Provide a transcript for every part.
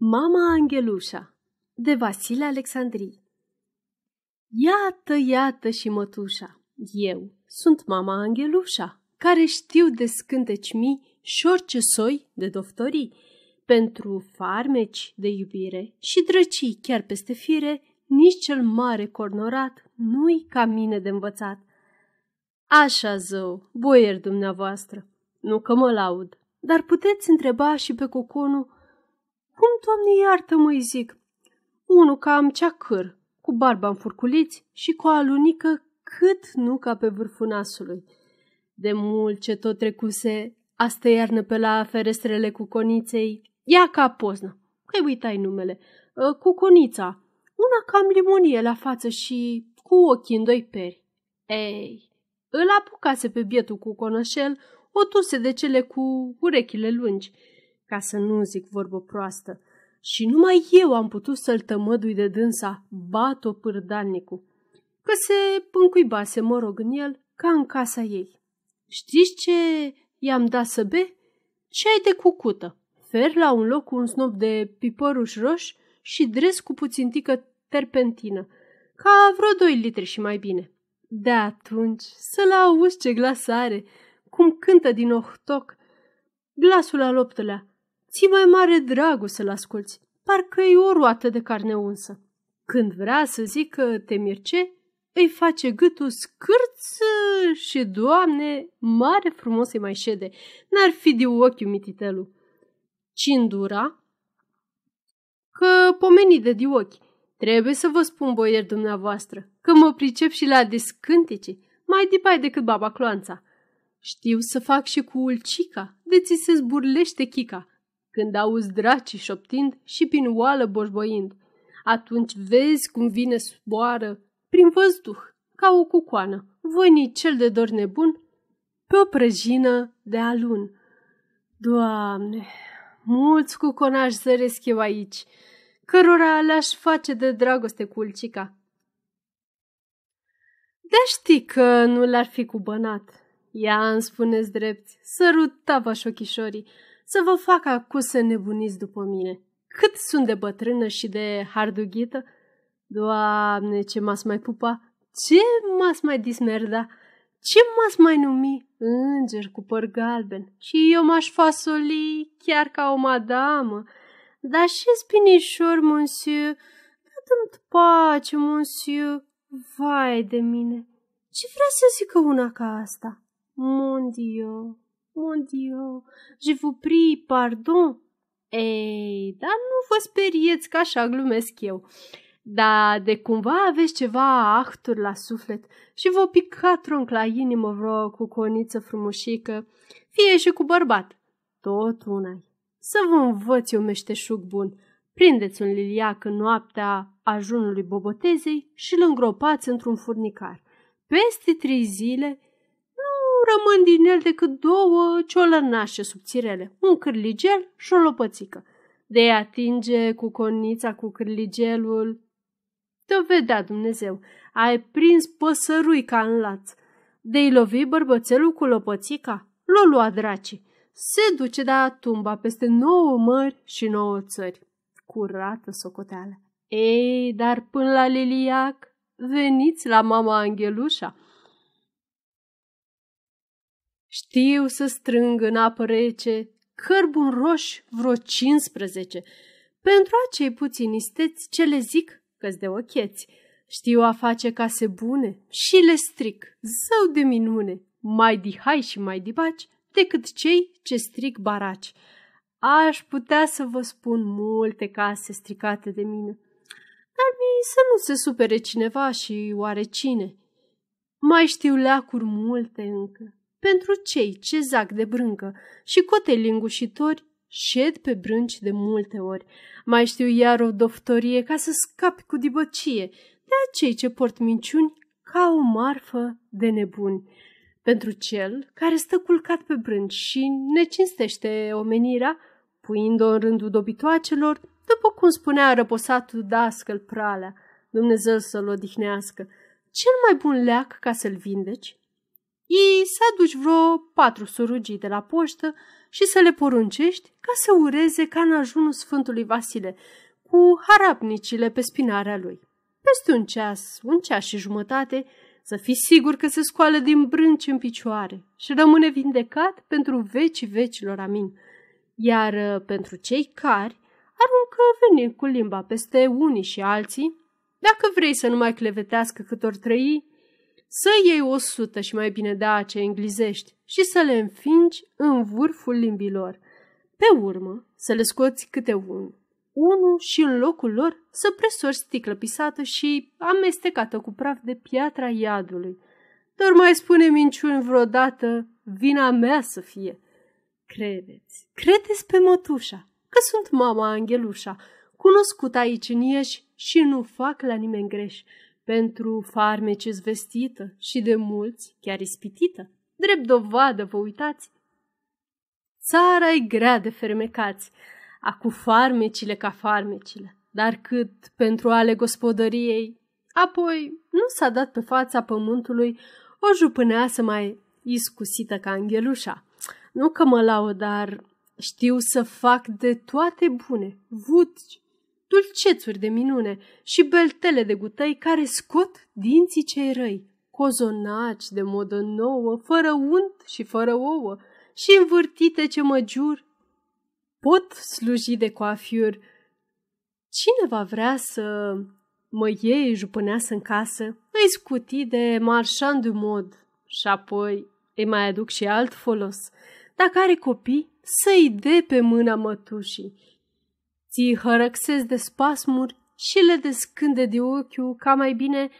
Mama Angelușa de Vasile Alexandrii Iată, iată și mătușa, eu sunt mama Angelușa, care știu de scânteci mii și orice soi de doftorii, pentru farmeci de iubire și drăcii chiar peste fire, nici cel mare cornorat nu-i ca mine de învățat. Așa zău, boier dumneavoastră, nu că mă laud, dar puteți întreba și pe coconul cum, Doamne, iartă-mă, zic. Unul ca am ceacăr, cu barba în furculiți și cu o alunică cât nu ca pe vârful nasului. De mult ce tot trecuse, astă iarnă pe la ferestrele cu coniței, ia ca poznă, că uitai numele, ă, cu conița, una cam limonie la față și cu ochii în doi peri. Ei, îl apucase pe bietul cu conășel, o tuse de cele cu urechile lungi, ca să nu zic vorbă proastă, și numai eu am putut să-l tămădui de dânsa Bato Pârdalnicu, că se pâncuibase, mă rog, în el, ca în casa ei. Știți ce i-am dat să be? ai de cucută, fer la un loc cu un snop de piporuș roș și dres cu puțintică terpentină, ca vreo doi litri și mai bine. De atunci să-l auzi ce glas are, cum cântă din ohtoc, glasul al optulea, ți mai mare dragul să-l asculți, parcă e o roată de carne unsă. Când vrea să zică te mirce, îi face gâtul scârț și, doamne, mare frumos îi mai șede, n-ar fi de ochiul mititelul. Cindura, că pomeni de ochi, trebuie să vă spun, boier dumneavoastră, că mă pricep și la descântece mai dipai decât baba cloanța. Știu să fac și cu ulcica, de ți se zburlește chica când auzi dracii șoptind și prin oală boșboind. Atunci vezi cum vine spoară prin văzduh, ca o cucoană, voinic cel de dor nebun, pe o prăjină de alun. Doamne, mulți cuconași zăresc eu aici, cărora le-aș face de dragoste culcica. De știi că nu l-ar fi cubănat. Ia îmi spuneți drept, tava șochișorii, să vă fac acu să nebuniți după mine. Cât sunt de bătrână și de hardughită! Doamne, ce m mai pupa! Ce m mai dismerda! Ce m mai numi înger cu păr galben? Și eu m-aș fasoli chiar ca o madamă. Dar și spinișor, monsieur, dă-mi pace, monsieur. Vai de mine, ce vrea să zică una ca asta? Mon Dieu! Mon Dieu, je vous prie, pardon. Ei, dar nu vă sperieți că așa glumesc eu. Da, de cumva aveți ceva ahturi la suflet și vă pica tronc la inimă vreo cu coniță frumușică, fie și cu bărbat. Tot una Să vă învăț eu meșteșug bun. Prindeți un liliac în noaptea ajunului bobotezei și îl îngropați într-un furnicar. Peste trei zile rămân din el decât două ciolănașe subțirele, un cârligel și o lopățică. De atinge cu conița cu cârligelul. Te vedea Dumnezeu, ai prins păsărui ca în laț. De-i lovi bărbățelul cu lopățica, l-o lua dracii. Se duce de da tumba peste nouă mări și nouă țări. Curată socoteală. Ei, dar până la Liliac, veniți la mama Angelușa!" Știu să strâng în apă rece cărbun roș, vreo 15. Pentru acei puțini isteți ce le zic că de ocheți. Știu a face case bune și le stric, zău de minune, mai dihai și mai dibaci decât cei ce stric baraci. Aș putea să vă spun multe case stricate de mine, dar mi să nu se supere cineva și oare cine. Mai știu leacuri multe încă, pentru cei ce zac de brâncă și cote lingușitori șed pe brânci de multe ori. Mai știu iar o doftorie ca să scapi cu dibăcie de acei ce port minciuni ca o marfă de nebuni. Pentru cel care stă culcat pe brânci și ne cinstește omenirea, puind-o în rândul dobitoacelor, după cum spunea răposatul dascăl pralea, Dumnezeu să-l odihnească, cel mai bun leac ca să-l vindeci ei să aduci vreo patru surugii de la poștă și să le poruncești ca să ureze ca în ajunul Sfântului Vasile, cu harapnicile pe spinarea lui. Peste un ceas, un ceas și jumătate, să fii sigur că se scoală din brânci în picioare și rămâne vindecat pentru vecii vecilor, amin. Iar uh, pentru cei cari, aruncă veniri cu limba peste unii și alții, dacă vrei să nu mai clevetească cât ori trăi, să iei o sută și mai bine de ace englizești și să le înfingi în vârful limbilor. Pe urmă, să le scoți câte un, Unul și în locul lor să presori sticlă pisată și amestecată cu praf de piatra iadului. Doar mai spune minciuni vreodată, vina mea să fie. Credeți, credeți pe mătușa, că sunt mama Angelușa, cunoscut aici în Ieși și nu fac la nimeni greș pentru farmece vestită și de mulți chiar ispitită. Drept dovadă, vă uitați! Țara e grea de fermecați, cu farmecile ca farmecile, dar cât pentru ale gospodăriei. Apoi nu s-a dat pe fața pământului o jupâneasă mai iscusită ca angelușa. Nu că mă laud, dar știu să fac de toate bune, vuci, dulcețuri de minune și beltele de gutăi care scot dinții cei răi, cozonaci de modă nouă, fără unt și fără ouă, și învârtite ce jur, Pot sluji de coafiuri. Cine va vrea să mă iei jupâneasă în casă, îi scuti de marșan de mod și apoi îi mai aduc și alt folos. Dacă are copii, să-i de pe mâna mătușii Ții hărăxesc de spasmuri și le descânde de ochiul ca mai bine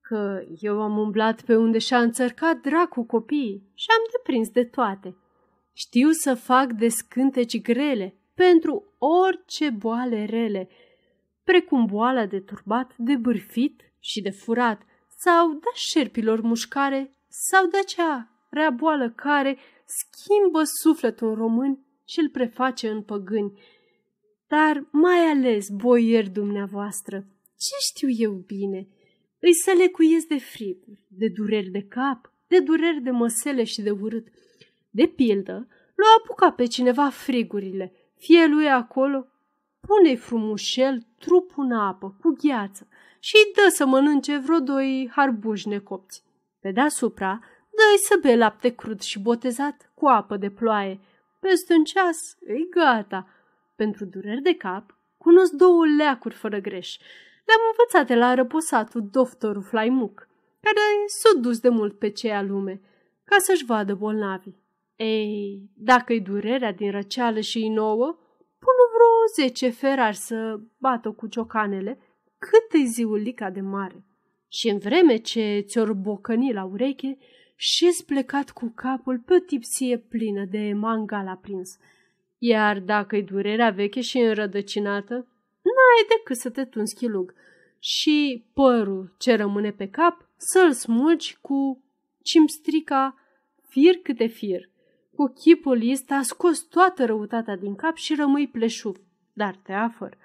că eu am umblat pe unde și-a înțărcat dracu copiii și am deprins de toate. Știu să fac descânteci grele pentru orice boale rele, precum boala de turbat, de bârfit și de furat, sau de șerpilor mușcare, sau de cea rea boală care schimbă sufletul în român și îl preface în păgâni, dar mai ales boier dumneavoastră. Ce știu eu bine? Îi sălecuiesc de friguri, de dureri de cap, de dureri de măsele și de urât. De pildă, l-a apucat pe cineva frigurile, fie lui acolo, pune-i frumușel trupul în apă, cu gheață, și îi dă să mănânce vreo doi harbuși necopți. Pe deasupra, dă-i să bea lapte crud și botezat cu apă de ploaie. Peste un ceas, e gata, pentru dureri de cap, cunosc două leacuri fără greș. Le-am învățat de la răposatul doctorul Flaimuc, care s a dus de mult pe cea lume, ca să-și vadă bolnavii. Ei, dacă-i durerea din răceală și i nouă, pun vreo zece ferari să bată cu ciocanele, cât e ziulica de mare. Și în vreme ce ți or bocăni la ureche, și plecat cu capul pe tipsie plină de mangal prins – iar dacă-i durerea veche și înrădăcinată, n-ai decât să te tunzi chilug și părul ce rămâne pe cap să-l smulgi cu cimstrica fir câte fir. Cu chipul a scos toată răutatea din cap și rămâi pleșuv, dar te afăr.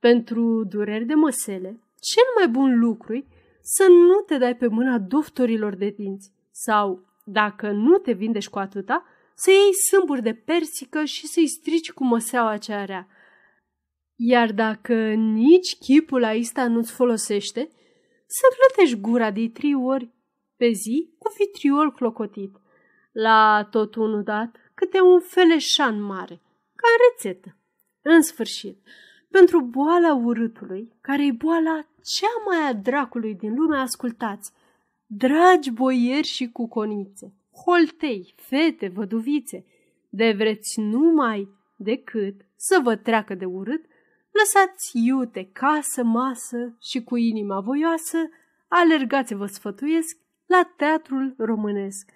Pentru dureri de măsele, cel mai bun lucru să nu te dai pe mâna doftorilor de dinți sau, dacă nu te vindești cu atâta, să iei sâmburi de persică și să-i strici cu măseaua ce are. Iar dacă nici chipul aista nu-ți folosește, să clătești gura de trei ori pe zi cu vitriol clocotit, la tot unul dat câte un feleșan mare, ca în rețetă. În sfârșit, pentru boala urâtului, care e boala cea mai a dracului din lume, ascultați, dragi boieri și cuconițe, holtei, fete, văduvițe, de vreți numai decât să vă treacă de urât, lăsați iute, casă, masă și cu inima voioasă, alergați-vă sfătuiesc la teatrul românesc.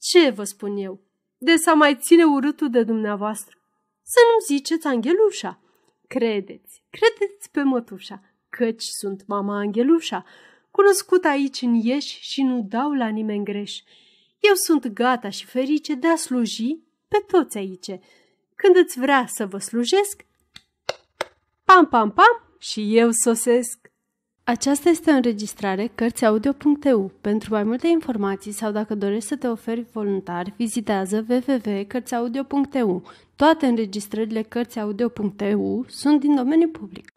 Ce vă spun eu? De să mai ține urâtul de dumneavoastră. Să nu ziceți Angelușa. Credeți, credeți pe mătușa, căci sunt mama Angelușa. cunoscut aici în ieși și nu dau la nimeni greș. Eu sunt gata și ferice de a sluji pe toți aici. Când îți vrea să vă slujesc, pam, pam, pam și eu sosesc. Aceasta este o înregistrare Cărțiaudio.eu. Pentru mai multe informații sau dacă dorești să te oferi voluntar, vizitează www.cărțiaudio.eu. Toate înregistrările Cărțiaudio.eu sunt din domeniu public.